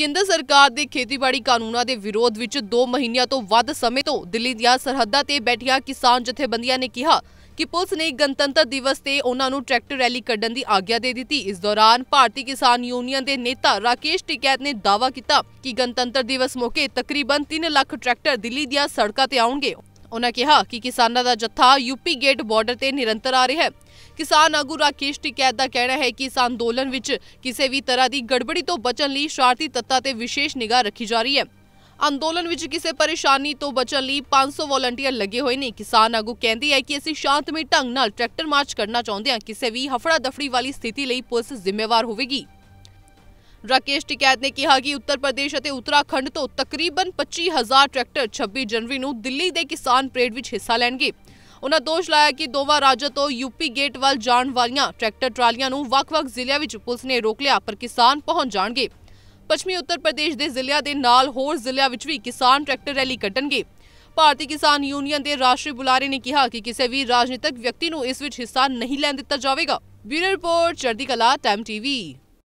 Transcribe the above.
ਕੇਂਦਰ ਸਰਕਾਰ ਦੇ ਖੇਤੀਬਾੜੀ ਕਾਨੂੰਨਾਂ ਦੇ ਵਿਰੋਧ ਵਿੱਚ 2 ਮਹੀਨਿਆਂ ਤੋਂ ਵੱਧ ਸਮੇਂ ਤੋਂ ਦਿੱਲੀ ਦੀਆਂ ਸਰਹੱਦਾਂ ਤੇ ਬੈਠੀਆਂ ਕਿਸਾਨ ਜਥੇਬੰਦੀਆਂ ਨੇ ਕਿਹਾ ਕਿ ਪੁਲਿਸ ਨੇ ਗਣਤੰਤਰ ਦਿਵਸ ਤੇ ਉਹਨਾਂ ਨੂੰ ਟਰੈਕਟਰ ਰੈਲੀ ਕੱਢਣ ਦੀ ਆਗਿਆ ਦੇ ਦਿੱਤੀ ਇਸ ਦੌਰਾਨ ਭਾਰਤੀ ਕਿਸਾਨ ਯੂਨੀਅਨ ਦੇ ਨੇਤਾ ਰਾਕੇਸ਼ ਟਿਕੈਤ ਨੇ ਦਾਅਵਾ ਕੀਤਾ ਕਿ ਗਣਤੰਤਰ ਦਿਵਸ ਮੌਕੇ ਤਕਰੀਬਨ 3 ਲੱਖ ਟਰੈਕਟਰ ਦਿੱਲੀ ਦੀਆਂ ਸੜਕਾਂ ਤੇ ਆਉਣਗੇ ਉਹਨਾਂ ਕਿਹਾ ਕਿ ਕਿਸਾਨਾਂ ਦਾ ਜੱਥਾ ਯੂਪੀ ਗੇਟ ਬਾਰਡਰ ਤੇ ਨਿਰੰਤਰ ਆ ਰਿਹਾ ਹੈ ਕਿਸਾਨ ਆਗੂ ਰਾਕੇਸ਼ ਟਿਕੈਤ ਦਾ ਕਹਿਣਾ ਹੈ ਕਿ ਇਸ ਅੰਦੋਲਨ ਵਿੱਚ ਕਿਸੇ ਵੀ ਤਰ੍ਹਾਂ ਦੀ ਗੜਬੜੀ ਤੋਂ ਬਚਣ ਲਈ ਸ਼ਰਾਰਤੀ ਤੱਤਾਂ ਤੇ ਵਿਸ਼ੇਸ਼ ਨਿਗਾਹ ਰੱਖੀ ਜਾ ਰਹੀ ਹੈ ਅੰਦੋਲਨ ਵਿੱਚ ਕਿਸੇ ਪਰੇਸ਼ਾਨੀ ਤੋਂ ਬਚਣ ਲਈ 500 ਵਲੰਟੀਅਰ ਲੱਗੇ ਹੋਏ ਨੇ ਕਿਸਾਨ ਆਗੂ ਕਹਿੰਦੀ ਹੈ ਕਿ ਅਸੀਂ ਸ਼ਾਂਤਮਈ ਢੰਗ ਨਾਲ ਟਰੈਕਟਰ ਮਾਰਚ ਕਰਨਾ ਚਾਹੁੰਦੇ ਹਾਂ ਕਿਸੇ ਵੀ ਹਫੜਾ ਦਫੜੀ ਵਾਲੀ ਸਥਿਤੀ ਲਈ ਪੁਲਿਸ ਜ਼ਿੰਮੇਵਾਰ ਹੋਵੇਗੀ રાકેશ ટિકૈતને કહ્યા કે ઉત્તર પ્રદેશ ਅਤੇ ઉત્તરાખંਡ ਤੋਂ ਤਕਰੀਬਨ 25000 ਟਰੈਕਟਰ 26 ਜਨਵਰੀ ਨੂੰ ਦਿੱਲੀ ਦੇ ਕਿਸਾਨ ਪਰੇਡ ਵਿੱਚ ਹਿੱਸਾ ਲੈਣਗੇ ਉਹਨਾਂ ਦੋਸ਼ ਲਾਇਆ ਕਿ ਦੋਵਾਂ ਰਾਜਾਂ ਤੋਂ ਯੂਪੀ ਗੇਟ ਵੱਲ ਜਾਣ ਵਾਲੀਆਂ ਟਰੈਕਟਰ ਟਰਾਲੀਆਂ ਨੂੰ ਵੱਖ-ਵੱਖ ਜ਼ਿਲ੍ਹਿਆਂ ਵਿੱਚ ਪੁਲਿਸ ਨੇ ਰੋਕ ਲਿਆ ਪਰ ਕਿਸਾਨ ਪਹੁੰਚ ਜਾਣਗੇ ਪੱਛਮੀ ਉੱਤਰ ਪ੍ਰਦੇਸ਼ ਦੇ ਜ਼ਿਲ੍ਹਿਆਂ ਦੇ ਨਾਲ ਹੋਰ ਜ਼ਿਲ੍ਹਿਆਂ ਵਿੱਚ ਵੀ ਕਿਸਾਨ ਟਰੈਕਟਰ ਰੈਲੀ ਕੱਢਣਗੇ ਭਾਰਤੀ ਕਿਸਾਨ ਯੂਨੀਅਨ ਦੇ ਰਾਸ਼ਟਰੀ ਬੁਲਾਰੇ ਨੇ ਕਿਹਾ ਕਿ ਕਿਸੇ ਵੀ ਰਾਜਨੀਤਿਕ ਵਿਅਕਤੀ ਨੂੰ ਇਸ ਵਿੱਚ ਹਿੱਸਾ ਨਹੀਂ ਲੈਣ ਦਿੱਤਾ ਜਾਵੇਗਾ ਬਿਊਰੋ ਰਿਪੋਰਟ ਚੜ੍ਹਦੀ ਕਲਾ ਟਾਈਮ ਟੀਵੀ